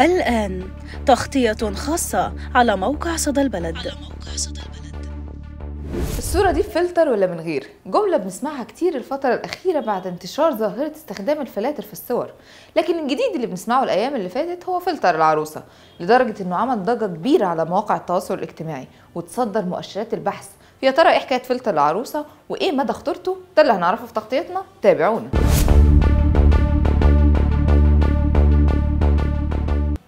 الآن تغطية خاصة على موقع صدى البلد, على موقع صدى البلد. الصورة دي فلتر ولا من غير؟ جملة بنسمعها كتير الفترة الأخيرة بعد انتشار ظاهرة استخدام الفلاتر في الصور لكن الجديد اللي بنسمعه الأيام اللي فاتت هو فلتر العروسة لدرجة أنه عمل ضجة كبيرة على مواقع التواصل الاجتماعي وتصدر مؤشرات البحث يا ترى إيه حكاية فلتر العروسة وإيه مدى خطورته؟ ده اللي هنعرفه في تغطيتنا تابعونا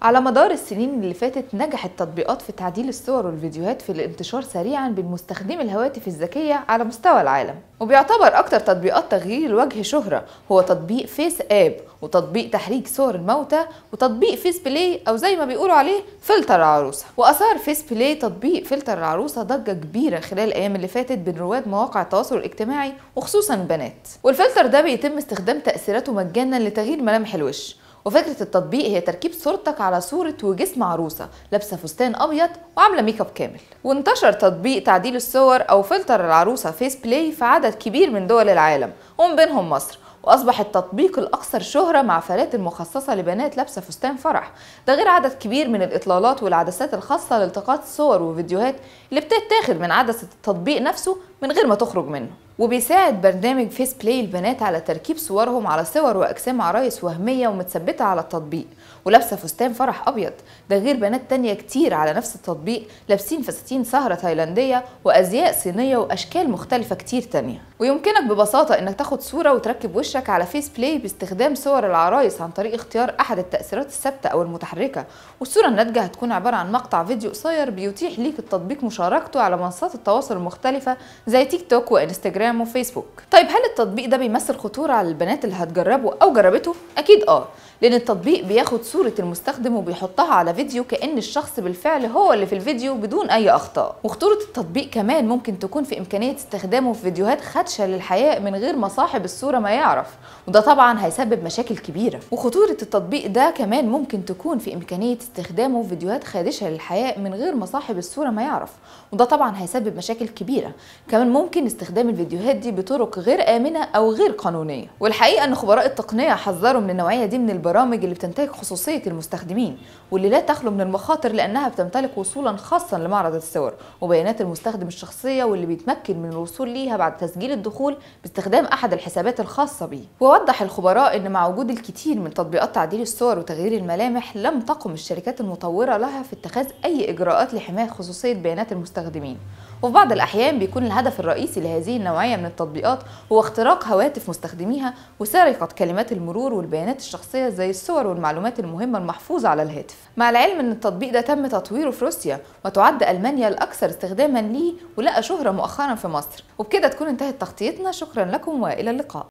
على مدار السنين اللي فاتت نجحت تطبيقات في تعديل الصور والفيديوهات في الانتشار سريعا بين مستخدمي الهواتف الذكية على مستوى العالم وبيعتبر أكتر تطبيقات تغيير الوجه شهرة هو تطبيق فيس آب وتطبيق تحريك صور الموتى وتطبيق فيس بلاي أو زي ما بيقولوا عليه فلتر العروسة وأثار فيس بلاي تطبيق فلتر العروسة ضجة كبيرة خلال الأيام اللي فاتت بين رواد مواقع التواصل الاجتماعي وخصوصا البنات والفلتر ده بيتم استخدام تأثيراته مجانا لتغيير ملامح الوش وفكرة التطبيق هي تركيب صورتك على صورة وجسم عروسة لابسة فستان أبيض وعاملة ميك اب كامل وانتشر تطبيق تعديل الصور أو فلتر العروسة فيس بلاي في عدد كبير من دول العالم ومن بينهم مصر واصبح التطبيق الاكثر شهره مع فلات المخصصه لبنات لابسه فستان فرح ده غير عدد كبير من الاطلالات والعدسات الخاصه لالتقاط صور وفيديوهات اللي بتتاخد من عدسه التطبيق نفسه من غير ما تخرج منه وبيساعد برنامج فيس بلاي البنات على تركيب صورهم على صور واجسام عرايس وهميه ومتثبته على التطبيق ولابسه فستان فرح ابيض ده غير بنات تانية كتير على نفس التطبيق لابسين فساتين سهره تايلانديه وازياء صينيه واشكال مختلفه كتير تانية ويمكنك ببساطه انك تاخد صوره وتركب وشك على فيس بلاي باستخدام صور العرايس عن طريق اختيار احد التاثيرات الثابته او المتحركه والصوره الناتجه هتكون عباره عن مقطع فيديو قصير بيتيح ليك التطبيق مشاركته على منصات التواصل المختلفه زي تيك توك وانستجرام انستجرام وفيسبوك طيب هل التطبيق ده بيمثل خطورة على البنات اللي هتجربه أو جربته؟ أكيد آه لأن التطبيق بياخد صورة المستخدم وبيحطها على فيديو كأن الشخص بالفعل هو اللي في الفيديو بدون أي أخطاء وخطورة التطبيق كمان ممكن تكون في إمكانية استخدامه في فيديوهات خدشة للحياء من غير ما صاحب الصورة ما يعرف وده طبعا هيسبب مشاكل كبيرة وخطورة التطبيق ده كمان ممكن تكون في إمكانية استخدامه في فيديوهات خادشة للحياء من غير ما صاحب الصورة ما يعرف وده طبعا هيسبب مشاكل كبيرة كمان ممكن استخدام الفيديوهات الفيديوهات دي بطرق غير آمنة أو غير قانونية والحقيقة أن خبراء التقنية حذروا من النوعية دي من البرامج اللي بتنتهك خصوصية المستخدمين واللي لا تخلو من المخاطر لأنها بتمتلك وصولا خاصا لمعرض الصور وبيانات المستخدم الشخصية واللي بيتمكن من الوصول ليها بعد تسجيل الدخول باستخدام أحد الحسابات الخاصة بيه ووضح الخبراء أن مع وجود الكثير من تطبيقات تعديل الصور وتغيير الملامح لم تقم الشركات المطورة لها في اتخاذ أي إجراءات لحماية خصوصية بيانات المستخدمين وفي بعض الأحيان بيكون الهدف الرئيسي لهذه النوعية من التطبيقات هو اختراق هواتف مستخدميها وسرقة كلمات المرور والبيانات الشخصية زي الصور والمعلومات المهمة المحفوظة على الهاتف مع العلم أن التطبيق ده تم تطويره في روسيا وتعد ألمانيا الأكثر استخداما ليه ولقى شهرة مؤخرا في مصر وبكده تكون انتهت تغطيتنا شكرا لكم وإلى اللقاء